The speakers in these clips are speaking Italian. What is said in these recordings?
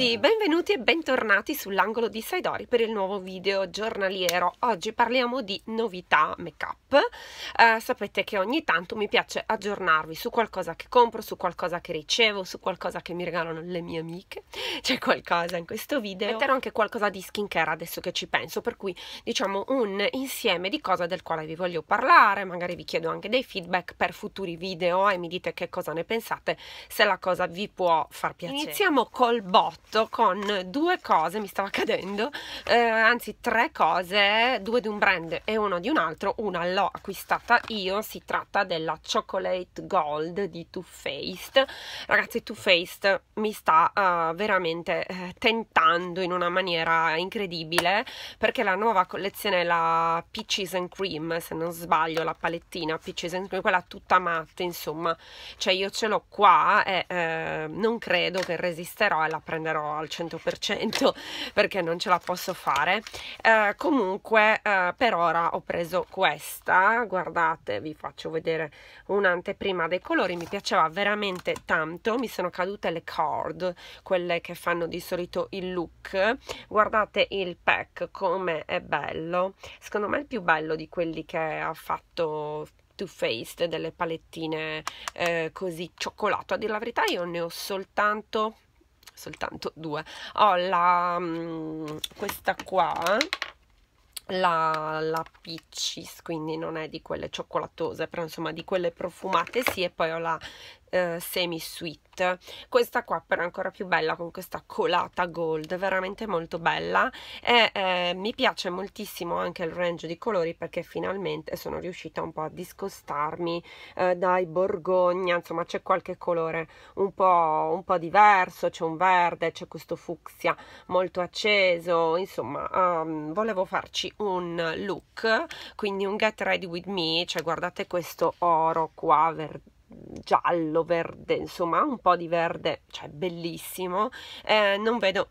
tutti, benvenuti e bentornati sull'angolo di Saidori per il nuovo video giornaliero. Oggi parliamo di novità make-up. Eh, sapete che ogni tanto mi piace aggiornarvi su qualcosa che compro, su qualcosa che ricevo, su qualcosa che mi regalano le mie amiche. C'è qualcosa in questo video. Metterò anche qualcosa di skincare adesso che ci penso, per cui diciamo un insieme di cose del quale vi voglio parlare, magari vi chiedo anche dei feedback per futuri video e mi dite che cosa ne pensate, se la cosa vi può far piacere. Iniziamo col bot fatto con due cose, mi stava cadendo, eh, anzi tre cose, due di un brand e uno di un altro, una l'ho acquistata io, si tratta della Chocolate Gold di Too Faced, ragazzi Too Faced mi sta uh, veramente eh, tentando in una maniera incredibile perché la nuova collezione, la Peaches and Cream, se non sbaglio, la palettina Peaches and Cream, quella tutta matte, insomma, cioè io ce l'ho qua e eh, non credo che resisterò e la prenderò comprerò al 100% perché non ce la posso fare eh, comunque eh, per ora ho preso questa guardate vi faccio vedere un'anteprima dei colori mi piaceva veramente tanto mi sono cadute le card quelle che fanno di solito il look guardate il pack come è bello secondo me è il più bello di quelli che ha fatto Faced, delle palettine eh, così cioccolato. A dire la verità, io ne ho soltanto soltanto due ho la mm, questa qua la, la Peaches, quindi non è di quelle cioccolatose, però insomma di quelle profumate sì, e poi ho la eh, semi sweet questa qua però è ancora più bella con questa colata gold veramente molto bella e eh, mi piace moltissimo anche il range di colori perché finalmente sono riuscita un po' a discostarmi eh, dai borgogna insomma c'è qualche colore un po', un po diverso c'è un verde c'è questo fucsia molto acceso insomma um, volevo farci un look quindi un get ready with me cioè guardate questo oro qua verde giallo, verde, insomma un po' di verde, cioè bellissimo, eh, non vedo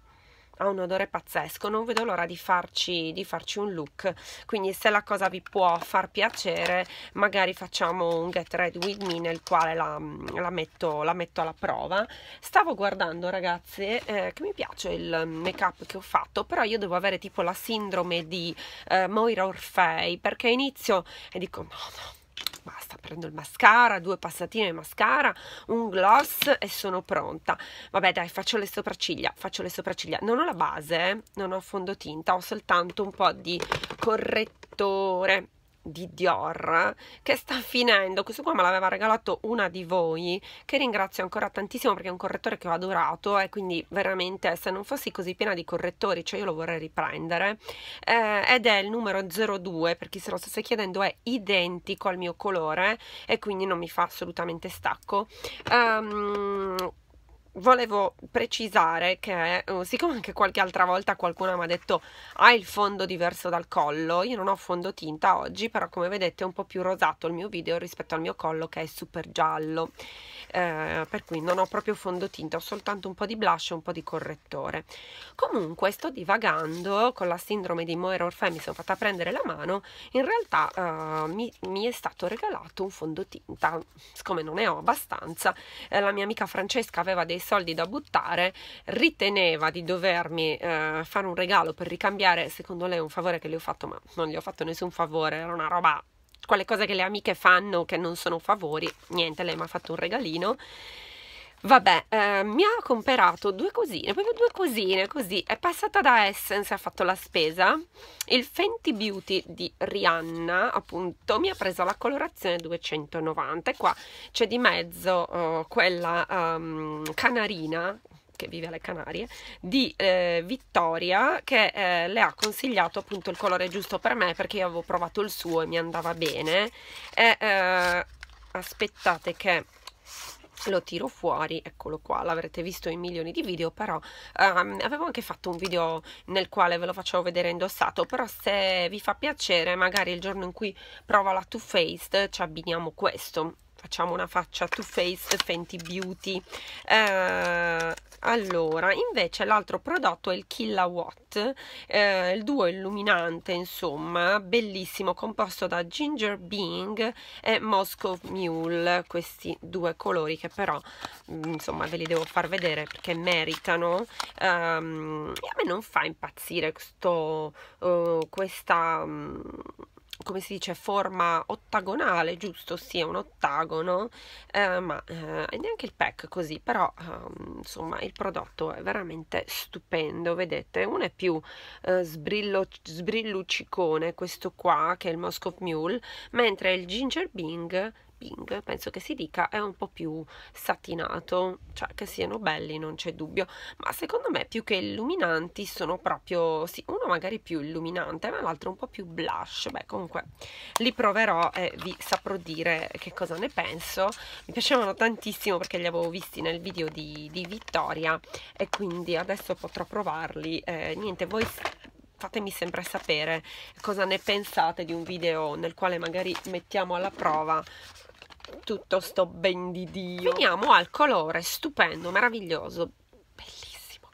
ha un odore pazzesco, non vedo l'ora di farci, di farci un look, quindi se la cosa vi può far piacere magari facciamo un get ready with me nel quale la, la, metto, la metto, alla prova. Stavo guardando ragazze eh, che mi piace il make up che ho fatto, però io devo avere tipo la sindrome di eh, Moira Orfei perché inizio e dico no no basta, prendo il mascara, due passatine di mascara, un gloss e sono pronta. Vabbè dai, faccio le sopracciglia, faccio le sopracciglia. Non ho la base, eh, non ho fondotinta, ho soltanto un po' di correttore di Dior che sta finendo. Questo qua me l'aveva regalato una di voi che ringrazio ancora tantissimo perché è un correttore che ho adorato e quindi veramente se non fossi così piena di correttori, cioè io lo vorrei riprendere. Eh, ed è il numero 02 per chi se lo stesse chiedendo è identico al mio colore e quindi non mi fa assolutamente stacco. Um, volevo precisare che eh, siccome anche qualche altra volta qualcuno mi ha detto ha il fondo diverso dal collo, io non ho fondotinta oggi, però come vedete è un po' più rosato il mio video rispetto al mio collo che è super giallo, eh, per cui non ho proprio fondotinta, ho soltanto un po' di blush e un po' di correttore. Comunque sto divagando con la sindrome di Moira Orfè, mi sono fatta prendere la mano, in realtà eh, mi, mi, è stato regalato un fondotinta, siccome non ne ho abbastanza, eh, la mia amica Francesca aveva dei soldi da buttare, riteneva di dovermi eh, fare un regalo per ricambiare, secondo lei, un favore che le ho fatto, ma non gli ho fatto nessun favore, era una roba, quelle cose che le amiche fanno che non sono favori, niente, lei mi ha fatto un regalino Vabbè, eh, mi ha comprato due cosine, proprio due cosine così. È passata da Essence, ha fatto la spesa. Il Fenty Beauty di Rihanna, appunto, mi ha preso la colorazione 290. E qua c'è di mezzo oh, quella um, canarina che vive alle Canarie, di eh, Vittoria che eh, le ha consigliato appunto il colore giusto per me perché io avevo provato il suo e mi andava bene. E, eh, aspettate che lo tiro fuori, eccolo qua, l'avrete visto in milioni di video, però um, avevo anche fatto un video nel quale ve lo facevo vedere indossato, però se vi fa piacere magari il giorno in cui provo la Too Faced ci abbiniamo questo, facciamo una faccia Too Faced Fenty Beauty eh, allora invece l'altro prodotto è il Killawatt eh, il duo illuminante insomma bellissimo composto da Ginger Being e Moscow Mule questi due colori che però mm, insomma ve li devo far vedere perché meritano um, e a me non fa impazzire questo, uh, eh, questa um, come si dice, forma ottagonale, giusto? Sì, è un ottagono, eh, ma eh, neanche il pack così, però eh, insomma il prodotto è veramente stupendo, vedete? Uno è più eh, sbrillo, sbrilluccicone, questo qua, che è il Moscow Mule, mentre il Ginger Bing pink penso che si dica è un po' più satinato cioè che siano belli non c'è dubbio ma secondo me più che illuminanti sono proprio sì uno magari più illuminante ma l'altro un po' più blush beh comunque li proverò e vi saprò dire che cosa ne penso mi piacevano tantissimo perché li avevo visti nel video di, di Vittoria e quindi adesso potrò provarli eh, niente voi fatemi sempre sapere cosa ne pensate di un video nel quale magari mettiamo alla prova tutto sto ben di Dio. Veniamo al colore stupendo, meraviglioso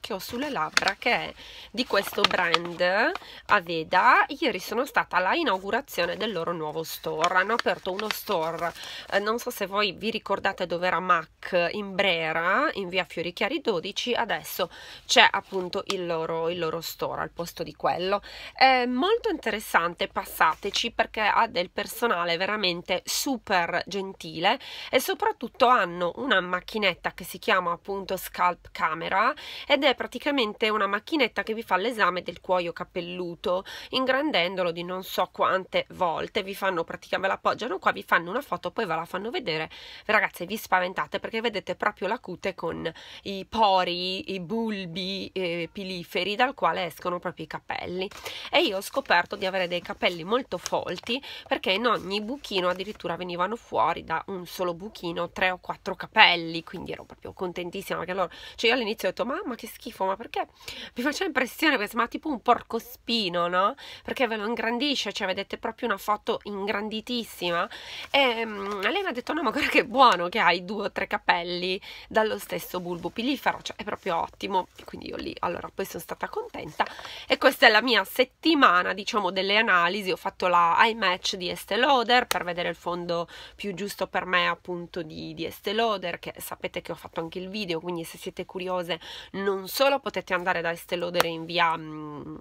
che ho sulle labbra che è di questo brand Aveda ieri sono stata alla inaugurazione del loro nuovo store hanno aperto uno store eh, non so se voi vi ricordate dove era MAC in Brera in via Fiorichiari 12 adesso c'è appunto il loro, il loro store al posto di quello è molto interessante passateci perché ha del personale veramente super gentile e soprattutto hanno una macchinetta che si chiama appunto Scalp Camera ed è praticamente una macchinetta che vi fa l'esame del cuoio capelluto, ingrandendolo di non so quante volte, vi fanno praticamente, ve l'appoggiano qua, vi fanno una foto, poi ve la fanno vedere, ragazze vi spaventate perché vedete proprio la cute con i pori, i bulbi eh, piliferi dal quale escono proprio i capelli e io ho scoperto di avere dei capelli molto folti perché in ogni buchino addirittura venivano fuori da un solo buchino tre o quattro capelli, quindi ero proprio contentissima perché allora, cioè io all'inizio ho detto mamma che schifo schifo, ma perché mi faceva impressione, perché sembra tipo un porcospino, no? Perché ve lo ingrandisce, cioè vedete proprio una foto ingranditissima. E um, lei mi ha detto, no, ma guarda che buono che hai due o tre capelli dallo stesso bulbo pilifero, cioè è proprio ottimo. Quindi io lì, allora, poi sono stata contenta. E questa è la mia settimana, diciamo, delle analisi. Ho fatto la eye match di Estée Lauder per vedere il fondo più giusto per me, appunto, di, di Estée Lauder, che sapete che ho fatto anche il video, quindi se siete curiose non so solo potete andare da Estelodere in via mm,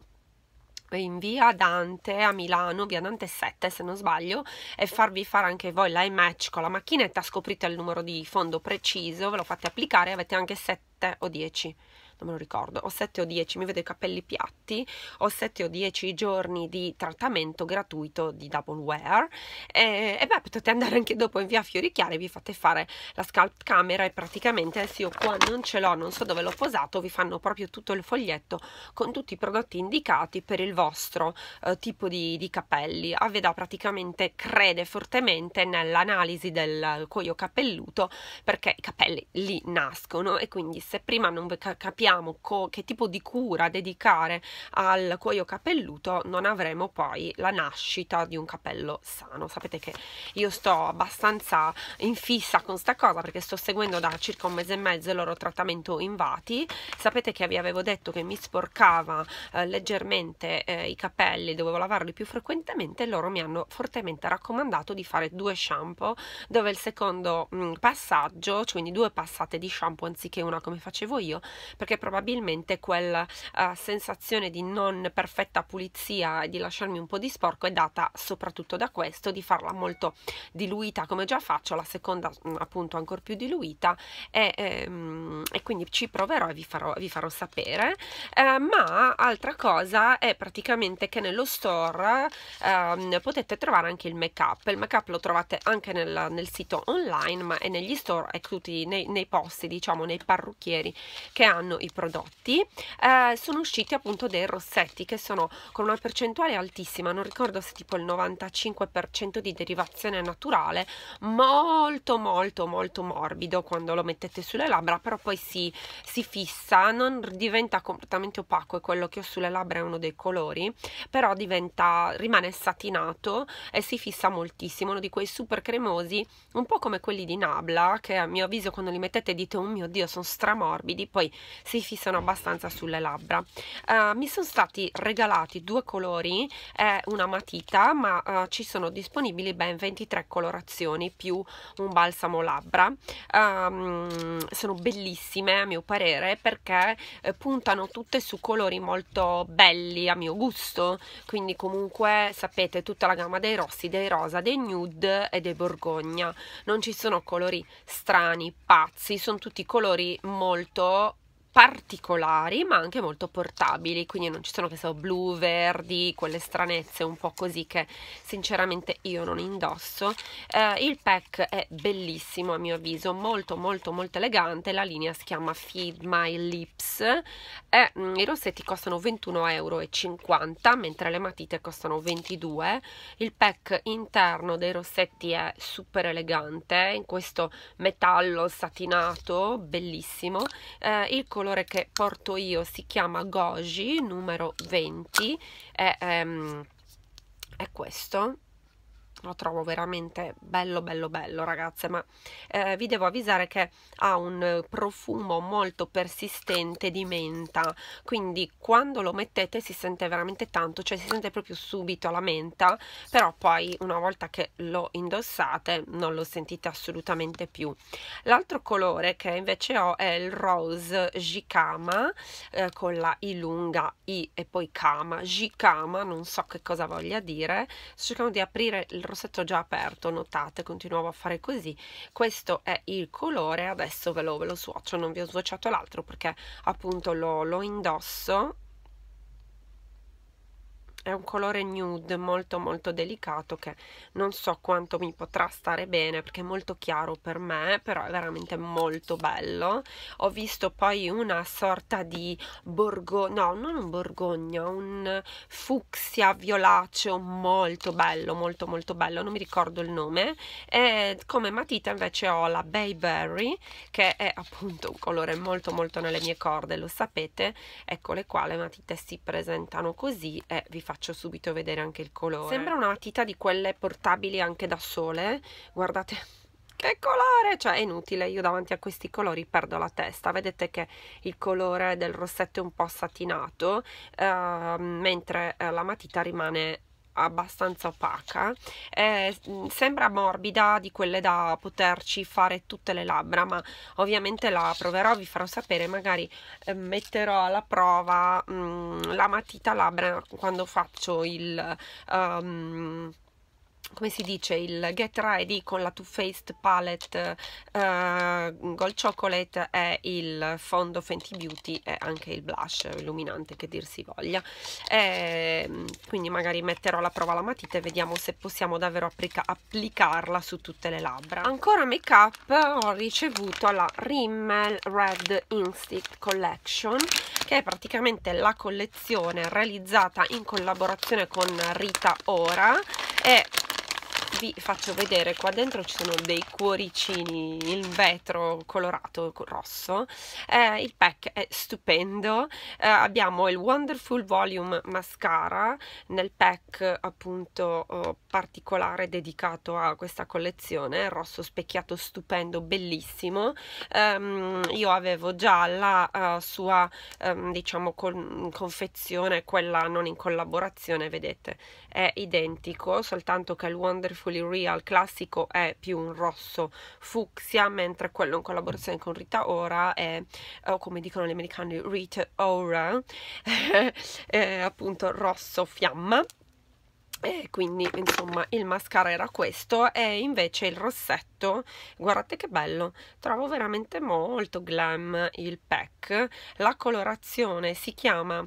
in via Dante a Milano, via Dante 7 se non sbaglio, e farvi fare anche voi l'iMatch con la macchinetta, scoprite il numero di fondo preciso, ve lo fate applicare avete anche 7 o 10 non me lo ricordo, ho 7 o 10, mi vedo i capelli piatti, ho 7 o 10 giorni di trattamento gratuito di Double Wear e, e beh potete andare anche dopo in via Fiorichiare, vi fate fare la scalp camera e praticamente adesso io qua non ce l'ho, non so dove l'ho posato, vi fanno proprio tutto il foglietto con tutti i prodotti indicati per il vostro eh, tipo di, di capelli. Aveda praticamente crede fortemente nell'analisi del cuoio capelluto perché i capelli lì nascono e quindi se prima non capite sappiamo co- che tipo di cura dedicare al cuoio capelluto, non avremo poi la nascita di un capello sano. Sapete che io sto abbastanza in fissa con sta cosa perché sto seguendo da circa un mese e mezzo il loro trattamento in vati. Sapete che vi avevo detto che mi sporcava eh, leggermente eh, i capelli, dovevo lavarli più frequentemente loro mi hanno fortemente raccomandato di fare due shampoo dove il secondo mh, mm, passaggio, cioè quindi due passate di shampoo anziché una come facevo io, perché che probabilmente quella uh, sensazione di non perfetta pulizia e di lasciarmi un po' di sporco è data soprattutto da questo, di farla molto diluita come già faccio, la seconda mm, appunto ancora più diluita e, ehm, e quindi ci proverò e vi farò, vi farò sapere. Eh, ma altra cosa è praticamente che nello store ehm, potete trovare anche il make up, il make up lo trovate anche nel, nel sito online ma è negli store e tutti nei, nei posti diciamo nei parrucchieri che hanno i prodotti eh, sono usciti appunto dei rossetti che sono con una percentuale altissima non ricordo se tipo il 95% di derivazione naturale molto molto molto morbido quando lo mettete sulle labbra però poi si, si fissa non diventa completamente opaco e quello che ho sulle labbra è uno dei colori però diventa rimane satinato e si fissa moltissimo uno di quei super cremosi un po' come quelli di Nabla che a mio avviso quando li mettete dite oh mio dio sono stramorbidi poi si si fissano abbastanza sulle labbra uh, mi sono stati regalati due colori e una matita ma uh, ci sono disponibili ben 23 colorazioni più un balsamo labbra um, sono bellissime a mio parere perché eh, puntano tutte su colori molto belli a mio gusto quindi comunque sapete tutta la gamma dei rossi dei rosa dei nude e dei borgogna non ci sono colori strani pazzi sono tutti colori molto particolari ma anche molto portabili, quindi non ci sono che so blu, verdi, quelle stranezze un po' così che sinceramente io non indosso. Eh, il pack è bellissimo a mio avviso, molto molto molto elegante, la linea si chiama Feed My Lips e mm, i rossetti costano 21,50 euro mentre le matite costano 22. Il pack interno dei rossetti è super elegante, in questo metallo satinato, bellissimo. Eh, il colore colore che porto io si chiama Goji numero 20 è, è, ehm, è questo lo trovo veramente bello bello bello ragazze ma eh, vi devo avvisare che ha un eh, profumo molto persistente di menta quindi quando lo mettete si sente veramente tanto cioè si sente proprio subito la menta però poi una volta che lo indossate non lo sentite assolutamente più l'altro colore che invece ho è il rose jicama eh, con la i lunga i e poi kama jicama non so che cosa voglia dire sto cercando di aprire il prossetto già aperto notate continuavo a fare così questo è il colore adesso ve lo, ve lo swatcho non vi ho swatchato l'altro perché appunto lo, lo indosso è un colore nude molto molto delicato che non so quanto mi potrà stare bene perché è molto chiaro per me però è veramente molto bello ho visto poi una sorta di borgogna no non un borgogna un fucsia violaceo molto bello molto molto bello non mi ricordo il nome e come matita invece ho la bayberry che è appunto un colore molto molto nelle mie corde lo sapete ecco le quale matite si presentano così e vi faccio faccio subito vedere anche il colore. Sembra una matita di quelle portabili anche da sole, guardate che colore! Cioè è inutile, io davanti a questi colori perdo la testa, vedete che il colore del rossetto è un po' satinato, ehm, eh, mentre la matita rimane abbastanza opaca eh, sembra morbida di quelle da poterci fare tutte le labbra ma ovviamente la proverò vi farò sapere magari eh, metterò alla prova mh, mm, la matita labbra quando faccio il um, come si dice il Get Ready con la Too Faced Palette uh, eh, Gold Chocolate è il fondo Fenty Beauty e anche il blush illuminante che dir si voglia e, ehm, quindi magari metterò alla prova la matita e vediamo se possiamo davvero applica applicarla su tutte le labbra ancora make up ho ricevuto la Rimmel Red Instinct Collection che è praticamente la collezione realizzata in collaborazione con Rita Ora e vi faccio vedere qua dentro ci sono dei cuoricini in vetro colorato rosso eh, il pack è stupendo eh, abbiamo il Wonderful Volume Mascara nel pack appunto oh, particolare dedicato a questa collezione rosso specchiato stupendo bellissimo um, io avevo già la uh, sua um, diciamo con confezione quella non in collaborazione vedete è identico, soltanto che il Wonderfully Real classico è più un rosso fucsia, mentre quello in collaborazione con Rita Ora è, o come dicono gli americani, Rita Ora, appunto rosso fiamma. E quindi insomma il mascara era questo e invece il rossetto guardate che bello trovo veramente molto glam il pack la colorazione si chiama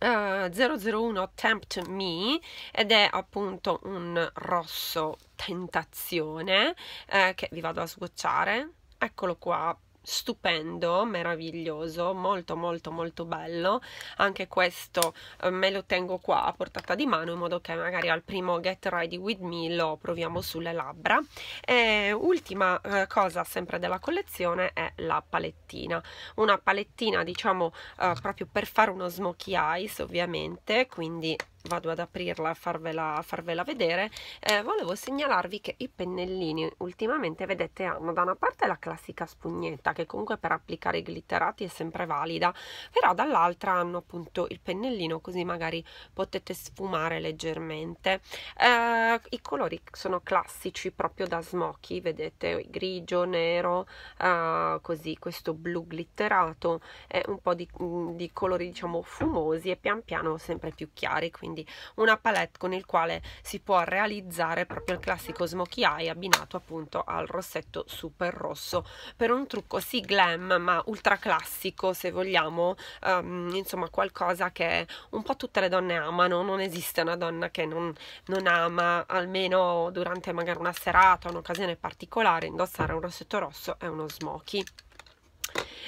uh, 001 Tempt Me ed è appunto un rosso tentazione eh, che vi vado a sgocciare eccolo qua stupendo, meraviglioso, molto molto molto bello. Anche questo eh, me lo tengo qua a portata di mano in modo che magari al primo Get Ready With Me lo proviamo sulle labbra. E ultima eh, cosa sempre della collezione è la palettina. Una palettina diciamo eh, proprio per fare uno smokey eyes ovviamente, quindi vado ad aprirla a farvela, a farvela vedere eh, volevo segnalarvi che i pennellini ultimamente vedete hanno da una parte la classica spugnetta che comunque per applicare i glitterati è sempre valida però dall'altra hanno appunto il pennellino così magari potete sfumare leggermente eh, i colori sono classici proprio da smoky vedete grigio, nero eh, così questo blu glitterato un po' di, di colori diciamo fumosi e pian piano sempre più chiari quindi quindi una palette con il quale si può realizzare proprio il classico smokey eye abbinato appunto al rossetto super rosso per un trucco sì glam ma ultra classico se vogliamo um, insomma qualcosa che un po' tutte le donne amano non esiste una donna che non, non ama almeno durante magari una serata un'occasione particolare indossare un rossetto rosso e uno smokey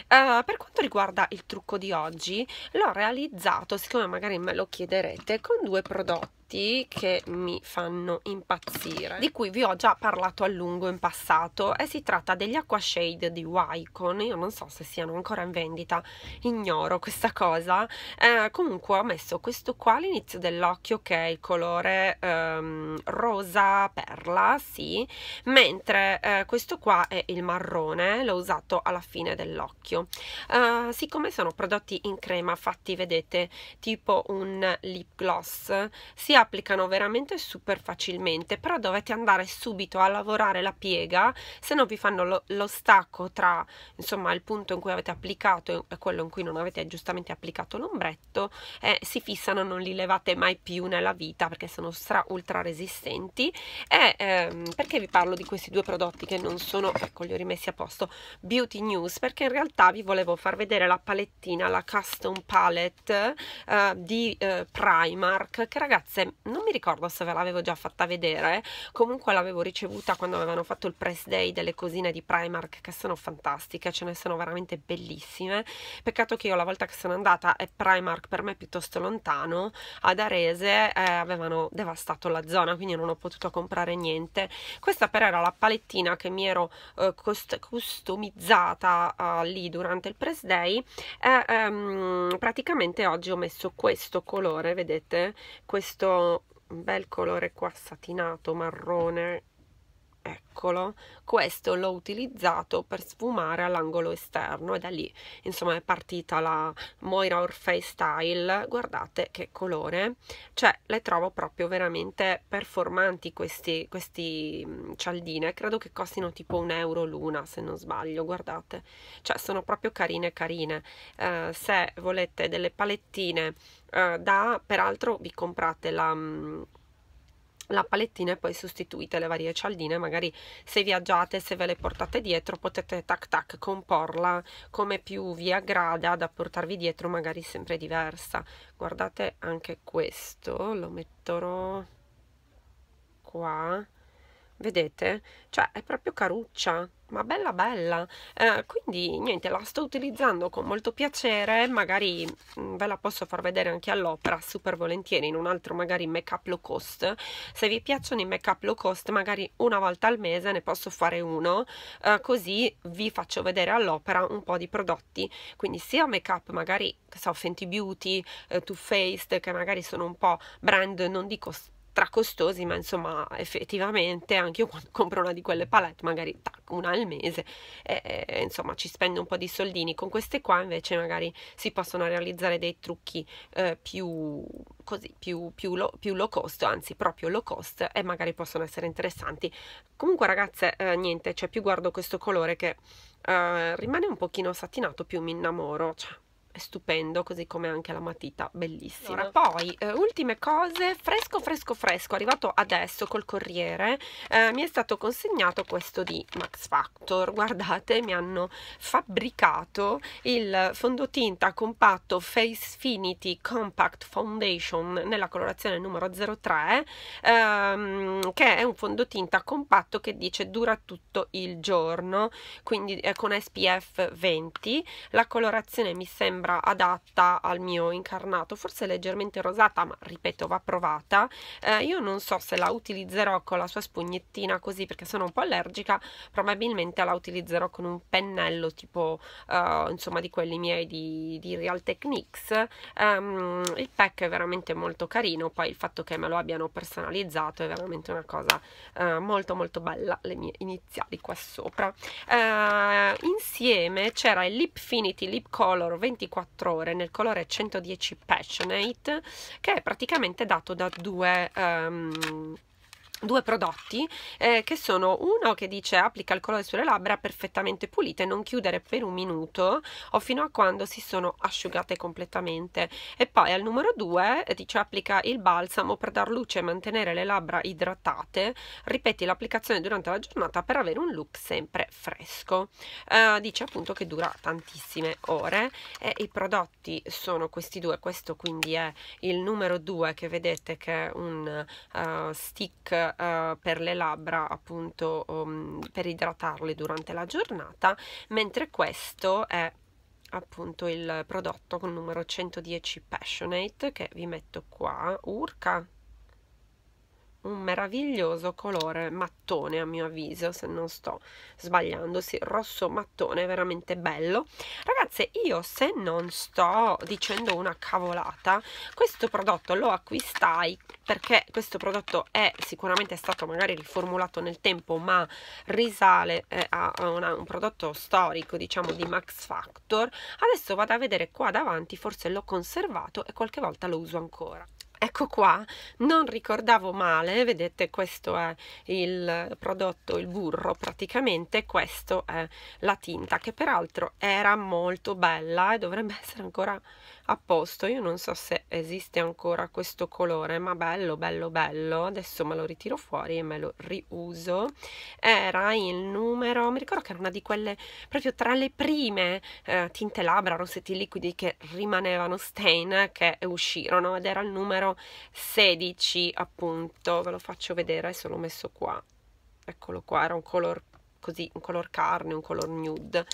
Uh, per quanto riguarda il trucco di oggi, l'ho realizzato, siccome magari me lo chiederete, con due prodotti che mi fanno impazzire di cui vi ho già parlato a lungo in passato e si tratta degli acqua shade di Wycon io non so se siano ancora in vendita ignoro questa cosa eh, comunque ho messo questo qua all'inizio dell'occhio che è il colore ehm, rosa perla sì mentre eh, questo qua è il marrone l'ho usato alla fine dell'occhio occhio uh, eh, siccome sono prodotti in crema fatti vedete tipo un lip gloss si applicano veramente super facilmente però dovete andare subito a lavorare la piega se no vi fanno lo, lo stacco tra insomma il punto in cui avete applicato e quello in cui non avete giustamente applicato l'ombretto eh, si fissano non li levate mai più nella vita perché sono stra ultra resistenti e ehm, perché vi parlo di questi due prodotti che non sono ecco li ho rimessi a posto beauty news perché in realtà realtà vi volevo far vedere la palettina, la custom palette eh, di eh, Primark, che ragazze non mi ricordo se ve l'avevo già fatta vedere, comunque l'avevo ricevuta quando avevano fatto il press day delle cosine di Primark che sono fantastiche, ce ne sono veramente bellissime, peccato che io la volta che sono andata e Primark per me piuttosto lontano, ad Arese eh, avevano devastato la zona, quindi non ho potuto comprare niente, questa però era la palettina che mi ero eh, costumizzata eh, lì lì durante il press day eh, ehm, praticamente oggi ho messo questo colore vedete questo bel colore qua satinato marrone eccolo questo l'ho utilizzato per sfumare all'angolo esterno e da lì insomma è partita la Moira Orfei Style guardate che colore cioè le trovo proprio veramente performanti questi, questi mm, cialdine credo che costino tipo un euro l'una se non sbaglio guardate cioè sono proprio carine carine eh, se volete delle palettine eh, da peraltro vi comprate la mm, la palettina e poi sostituite le varie cialdine magari se viaggiate se ve le portate dietro potete tac tac comporla come più vi aggrada da portarvi dietro magari sempre diversa guardate anche questo lo metterò qua vedete? Cioè è proprio caruccia, ma bella bella. Eh, quindi niente, la sto utilizzando con molto piacere, magari mh, mm, ve la posso far vedere anche all'opera, super volentieri, in un altro magari make up low cost. Se vi piacciono i make up low cost, magari una volta al mese ne posso fare uno, eh, così vi faccio vedere all'opera un po' di prodotti. Quindi sia make up magari, che so, Fenty Beauty, eh, Too Faced, che magari sono un po' brand, non dico tra costosi, ma insomma effettivamente anche io quando compro una di quelle palette, magari tac, una al mese, e, insomma ci spendo un po' di soldini. Con queste qua invece magari si possono realizzare dei trucchi eh, più così, più, più, lo, più, low cost, anzi proprio low cost e magari possono essere interessanti. Comunque ragazze, eh, niente, cioè più guardo questo colore che eh, rimane un pochino satinato, più mi innamoro, cioè stupendo così come anche la matita bellissima poi eh, ultime cose fresco fresco fresco arrivato adesso col corriere eh, mi è stato consegnato questo di Max Factor guardate mi hanno fabbricato il fondotinta compatto Face Finity Compact Foundation nella colorazione numero 03 ehm, che è un fondotinta compatto che dice dura tutto il giorno quindi eh, con SPF 20 la colorazione mi sembra sembra adatta al mio incarnato, forse leggermente rosata, ma ripeto va provata. Eh, io non so se la utilizzerò con la sua spugnettina così perché sono un po' allergica, probabilmente la utilizzerò con un pennello tipo eh, insomma di quelli miei di, di Real Techniques. Um, il pack è veramente molto carino, poi il fatto che me lo abbiano personalizzato è veramente una cosa eh, molto molto bella, le mie iniziali qua sopra. Eh, insieme c'era il Lipfinity Lip Color 24 24 ore nel colore 110 Passionate che è praticamente dato da due um, due prodotti eh, che sono uno che dice applica il colore sulle labbra perfettamente pulite non chiudere per un minuto o fino a quando si sono asciugate completamente e poi al numero due eh, dice applica il balsamo per dar luce e mantenere le labbra idratate ripeti l'applicazione durante la giornata per avere un look sempre fresco eh, dice appunto che dura tantissime ore e i prodotti sono questi due questo quindi è il numero due che vedete che è un uh, stick eh, per le labbra appunto um, per idratarle durante la giornata mentre questo è appunto il prodotto con numero 110 passionate che vi metto qua urca un meraviglioso colore mattone a mio avviso se non sto sbagliando sì rosso mattone veramente bello ragazze io se non sto dicendo una cavolata questo prodotto lo acquistai perché questo prodotto è sicuramente stato magari riformulato nel tempo ma risale eh, a una, un prodotto storico diciamo di Max Factor adesso vado a vedere qua davanti forse l'ho conservato e qualche volta lo uso ancora Ecco qua, non ricordavo male, vedete questo è il prodotto, il burro praticamente, questa è la tinta che peraltro era molto bella e dovrebbe essere ancora a posto io non so se esiste ancora questo colore ma bello bello bello adesso me lo ritiro fuori e me lo riuso era il numero mi ricordo che era una di quelle proprio tra le prime eh, tinte labbra rossetti liquidi che rimanevano stain che uscirono ed era il numero 16 appunto ve lo faccio vedere se l'ho messo qua eccolo qua era un color così, un color carne, un color nude.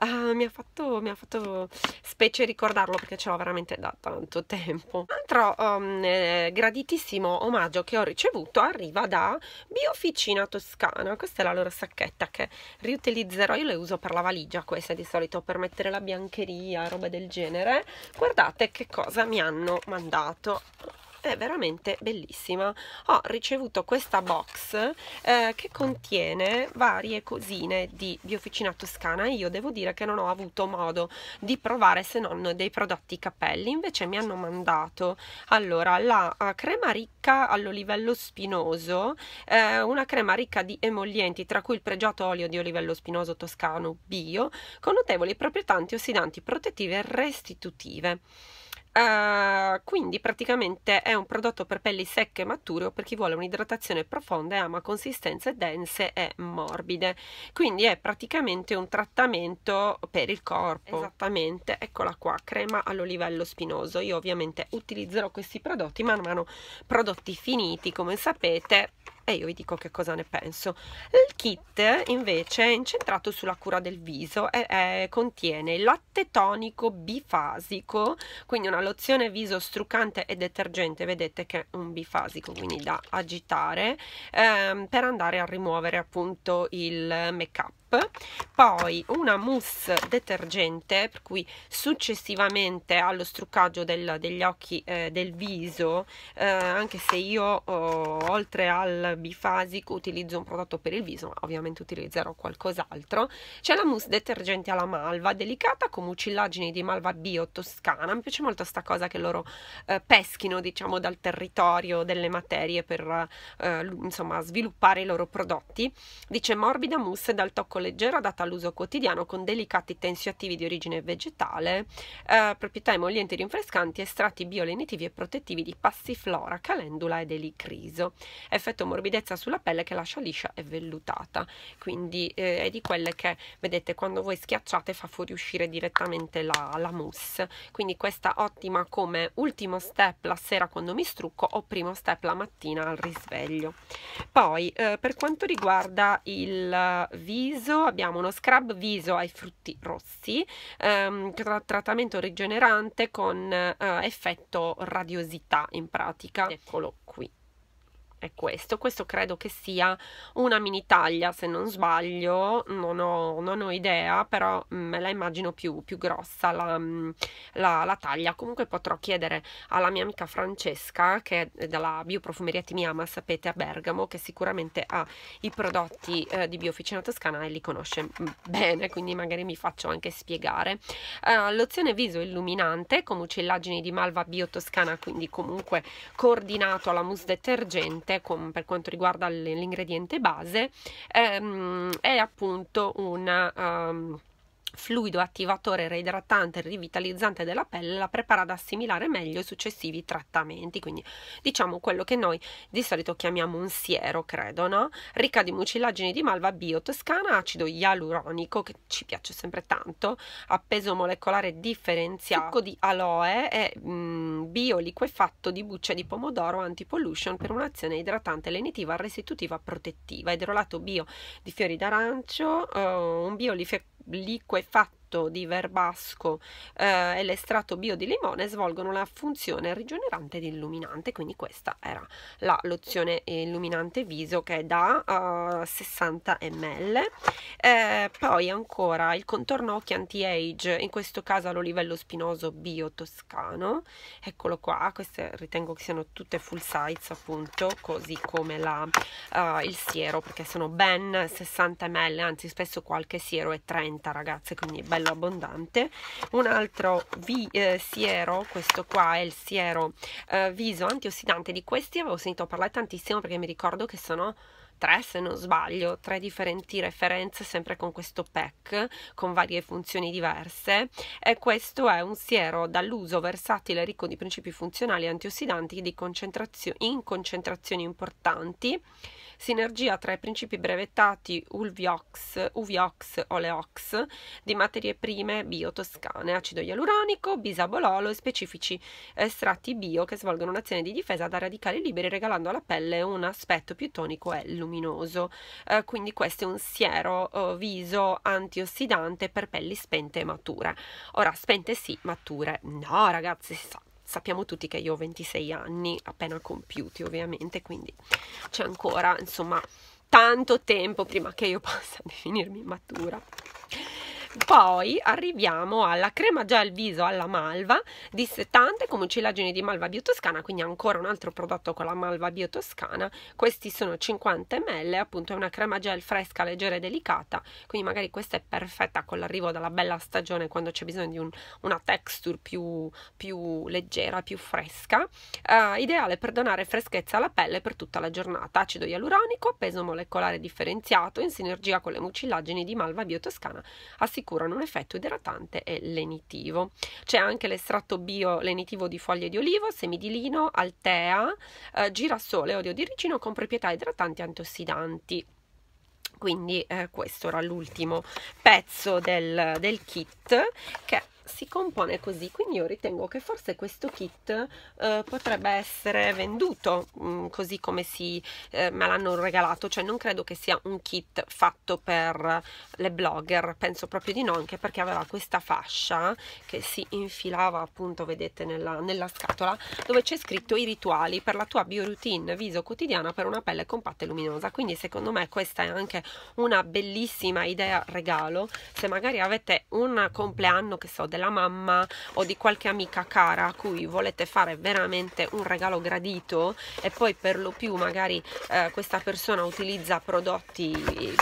Uh, mi, ha fatto, mi, ha fatto, specie ricordarlo perché ce l'ho veramente da tanto tempo. Un altro um, eh, graditissimo omaggio che ho ricevuto arriva da Bioficina Toscana. Questa è la loro sacchetta che riutilizzerò. Io le uso per la valigia, queste di solito per mettere la biancheria, roba del genere. Guardate che cosa mi hanno mandato è veramente bellissima ho ricevuto questa box eh, che contiene varie cosine di Bioficina Toscana io devo dire che non ho avuto modo di provare se non dei prodotti capelli invece mi hanno mandato allora la eh, crema ricca all'olivello spinoso eh, una crema ricca di emollienti tra cui il pregiato olio di olivello spinoso toscano bio con notevoli proprietà antiossidanti protettive e restitutive Uh, quindi praticamente è un prodotto per pelli secche e mature o per chi vuole un'idratazione profonda e ama consistenze dense e morbide. Quindi è praticamente un trattamento per il corpo. Esattamente, eccola qua, crema all'olivello spinoso. Io ovviamente utilizzerò questi prodotti man mano prodotti finiti, come sapete e io vi dico che cosa ne penso. Il kit invece è incentrato sulla cura del viso e, e contiene latte tonico bifasico, quindi una lozione viso struccante e detergente, vedete che è un bifasico, quindi da agitare ehm, per andare a rimuovere appunto il make up poi una mousse detergente per cui successivamente allo struccaggio del, degli occhi eh, del viso eh, anche se io oh, oltre al bifasico utilizzo un prodotto per il viso ma ovviamente utilizzerò qualcos'altro c'è la mousse detergente alla malva delicata con mucillagini di malva bio toscana mi piace molto sta cosa che loro eh, peschino diciamo dal territorio delle materie per eh, insomma sviluppare i loro prodotti dice morbida mousse dal tocco bianco leggero adatta all'uso quotidiano con delicati tensioattivi di origine vegetale, eh, proprietà emollienti rinfrescanti, estratti biolenitivi e protettivi di passiflora, calendula ed elicriso. Effetto morbidezza sulla pelle che lascia liscia e vellutata. Quindi eh, è di quelle che vedete quando voi schiacciate fa fuoriuscire direttamente la, la mousse. Quindi questa ottima come ultimo step la sera quando mi strucco o primo step la mattina al risveglio. Poi eh, per quanto riguarda il eh, viso viso, abbiamo uno scrub viso ai frutti rossi, ehm, trattamento rigenerante con eh, effetto radiosità in pratica, eccolo qui è questo. Questo credo che sia una mini taglia, se non sbaglio, non ho, non ho idea, però mm, me la immagino più, più grossa la, mm, la, la, taglia. Comunque potrò chiedere alla mia amica Francesca, che è dalla bioprofumeria Timiama, sapete, a Bergamo, che sicuramente ha i prodotti eh, di Bioficina Toscana e li conosce mm, bene, quindi magari mi faccio anche spiegare. Eh, lozione viso illuminante con mucillagini di malva Bio Toscana, quindi comunque coordinato alla mousse detergente trovate con, per quanto riguarda l'ingrediente base ehm, è appunto una... Um, ehm, fluido attivatore reidratante e rivitalizzante della pelle la prepara ad assimilare meglio i successivi trattamenti, quindi diciamo quello che noi di solito chiamiamo un siero, credo, no? Ricca di mucillagini di malva biotoscana, acido ialuronico, che ci piace sempre tanto, a peso molecolare differenziato, succo di aloe e mh, mm, liquefatto di bucce di pomodoro anti-pollution per un'azione idratante, lenitiva, restitutiva, protettiva, idrolato bio di fiori d'arancio, uh, un liquefatto comunque fa l'estratto di verbasco eh, e l'estratto bio di limone svolgono la funzione rigenerante ed illuminante, quindi questa era la lozione illuminante viso che è da uh, eh, 60 ml. Eh, poi ancora il contorno occhi anti-age, in questo caso livello spinoso bio toscano, eccolo qua, queste ritengo che siano tutte full size appunto, così come la, uh, il siero perché sono ben 60 ml, anzi spesso qualche siero è 30 ragazze, quindi è bello bello abbondante un altro vi, eh, siero questo qua è il siero eh, viso antiossidante di questi avevo sentito parlare tantissimo perché mi ricordo che sono tre se non sbaglio, tre differenti referenze sempre con questo pack con varie funzioni diverse e questo è un siero dall'uso versatile ricco di principi funzionali antiossidanti di concentrazio in concentrazioni importanti sinergia tra i principi brevettati Ulviox, Uviox, Oleox di materie prime biotoscane, acido ialuronico, bisabololo e specifici estratti bio che svolgono un'azione di difesa da radicali liberi regalando alla pelle un aspetto più tonico e luminoso. Eh, quindi questo è un siero eh, viso antiossidante per pelli spente e mature. Ora, spente sì, mature no ragazzi, si sa sappiamo tutti che io ho 26 anni appena compiuti ovviamente, quindi c'è ancora insomma tanto tempo prima che io possa definirmi matura. Poi arriviamo alla crema gel viso alla malva dissettante con mucillagini di malva biotoscana, quindi ancora un altro prodotto con la malva biotoscana. Questi sono 50 ml, appunto è una crema gel fresca, leggera e delicata, quindi magari questa è perfetta con l'arrivo della bella stagione quando c'è bisogno di un, una texture più, più, leggera, più fresca. Uh, ideale per donare freschezza alla pelle per tutta la giornata. Acido ialuronico, peso molecolare differenziato in sinergia con le mucillagini di malva biotoscana, assicura curano un idratante e lenitivo. C'è anche l'estratto bio lenitivo di foglie di olivo, semi di lino, altea, eh, girasole, olio di ricino con proprietà idratanti e antiossidanti quindi eh, questo era l'ultimo pezzo del, del kit che si compone così quindi io ritengo che forse questo kit eh, potrebbe essere venduto mh, mm, così come si eh, me l'hanno regalato cioè non credo che sia un kit fatto per le blogger penso proprio di no anche perché aveva questa fascia che si infilava appunto vedete nella, nella scatola dove c'è scritto i rituali per la tua bioroutine viso quotidiana per una pelle compatta e luminosa quindi secondo me questa è anche una bellissima idea regalo se magari avete un compleanno che so della della mamma o di qualche amica cara a cui volete fare veramente un regalo gradito e poi per lo più magari eh, questa persona utilizza prodotti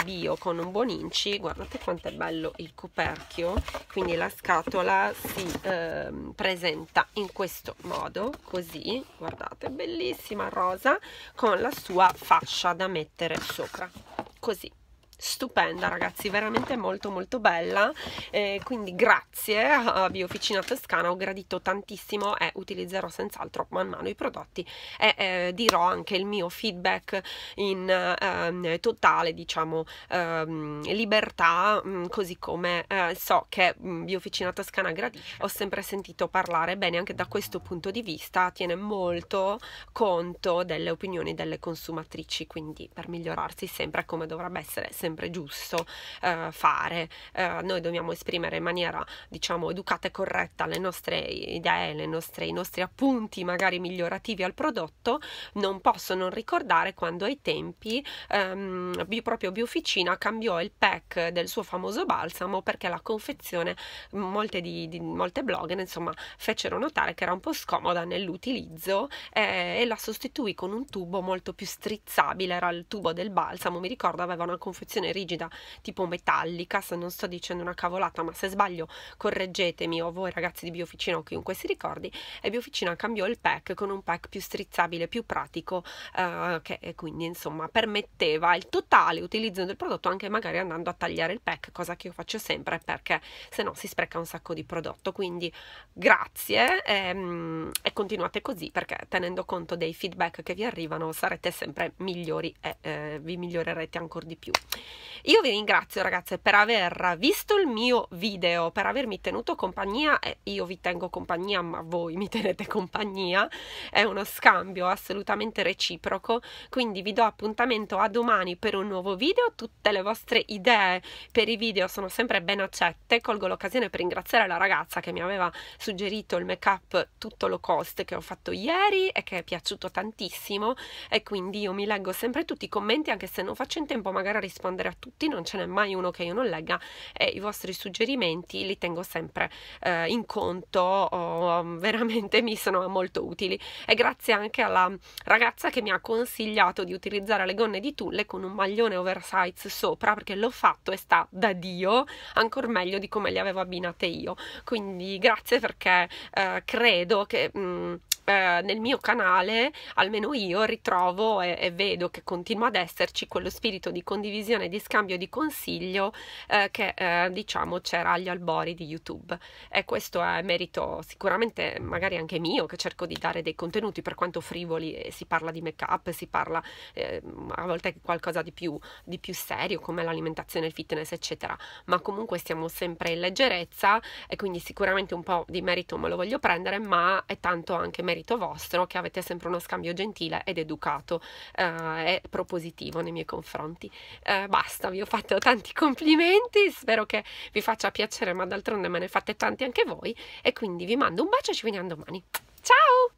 bio con un buon inci, guardate quanto è bello il coperchio, quindi la scatola si eh, presenta in questo modo, così, guardate, bellissima rosa, con la sua fascia da mettere sopra, così stupenda ragazzi veramente molto molto bella eh, quindi grazie a Bioficina Toscana ho gradito tantissimo e utilizzerò senz'altro man mano i prodotti e eh, dirò anche il mio feedback in eh, totale diciamo ehm, libertà mm, così come eh, so che mm, Bioficina Toscana gradisce ho sempre sentito parlare bene anche da questo punto di vista tiene molto conto delle opinioni delle consumatrici quindi per migliorarsi sempre come dovrebbe essere sempre sempre giusto eh, fare. Eh, noi dobbiamo esprimere in maniera, diciamo, educata e corretta le nostre idee, le nostre, i nostri appunti, magari migliorativi al prodotto. Non posso non ricordare quando ai tempi ehm, proprio Bioficina cambiò il pack del suo famoso balsamo perché la confezione, molte, di, di, molte blogger, insomma, fecero notare che era un po' scomoda nell'utilizzo eh, e la sostituì con un tubo molto più strizzabile, era il tubo del balsamo, mi ricordo aveva una confezione posizione rigida tipo metallica, se non sto dicendo una cavolata, ma se sbaglio correggetemi o voi ragazzi di Bioficina o chiunque si ricordi, e Bioficina cambiò il pack con un pack più strizzabile, più pratico, eh, che quindi insomma permetteva il totale utilizzo del prodotto anche magari andando a tagliare il pack, cosa che io faccio sempre perché se no si spreca un sacco di prodotto. Quindi grazie ehm, e continuate così perché tenendo conto dei feedback che vi arrivano sarete sempre migliori e eh, vi migliorerete ancora di più. Io vi ringrazio ragazze per aver visto il mio video, per avermi tenuto compagnia, eh, io vi tengo compagnia ma voi mi tenete compagnia, è uno scambio assolutamente reciproco, quindi vi do appuntamento a domani per un nuovo video, tutte le vostre idee per i video sono sempre ben accette, colgo l'occasione per ringraziare la ragazza che mi aveva suggerito il make up tutto low cost che ho fatto ieri e che è piaciuto tantissimo e quindi io mi leggo sempre tutti i commenti anche se non faccio in tempo magari a rispondere rispondere a tutti, non ce n'è mai uno che io non legga e i vostri suggerimenti li tengo sempre eh, in conto, oh, veramente mi sono molto utili e grazie anche alla ragazza che mi ha consigliato di utilizzare le gonne di tulle con un maglione oversize sopra perché l'ho fatto e sta da Dio, ancora meglio di come le avevo abbinate io. Quindi grazie perché eh, credo che... Mh, mm, eh, nel mio canale, almeno io ritrovo e, e vedo che continua ad esserci quello spirito di condivisione situazione di scambio di consiglio eh, che eh, diciamo c'era agli albori di YouTube e questo è merito sicuramente magari anche mio che cerco di dare dei contenuti per quanto frivoli eh, si parla di make up, si parla eh, a volte qualcosa di più, di più serio come l'alimentazione, il fitness eccetera ma comunque stiamo sempre in leggerezza e quindi sicuramente un po' di merito me lo voglio prendere ma è tanto anche merito vostro che avete sempre uno scambio gentile ed educato eh, e propositivo nei miei confronti. Eh, basta, vi ho fatto tanti complimenti, spero che vi faccia piacere, ma d'altronde me ne fate tanti anche voi e quindi vi mando un bacio e ci vediamo domani. Ciao!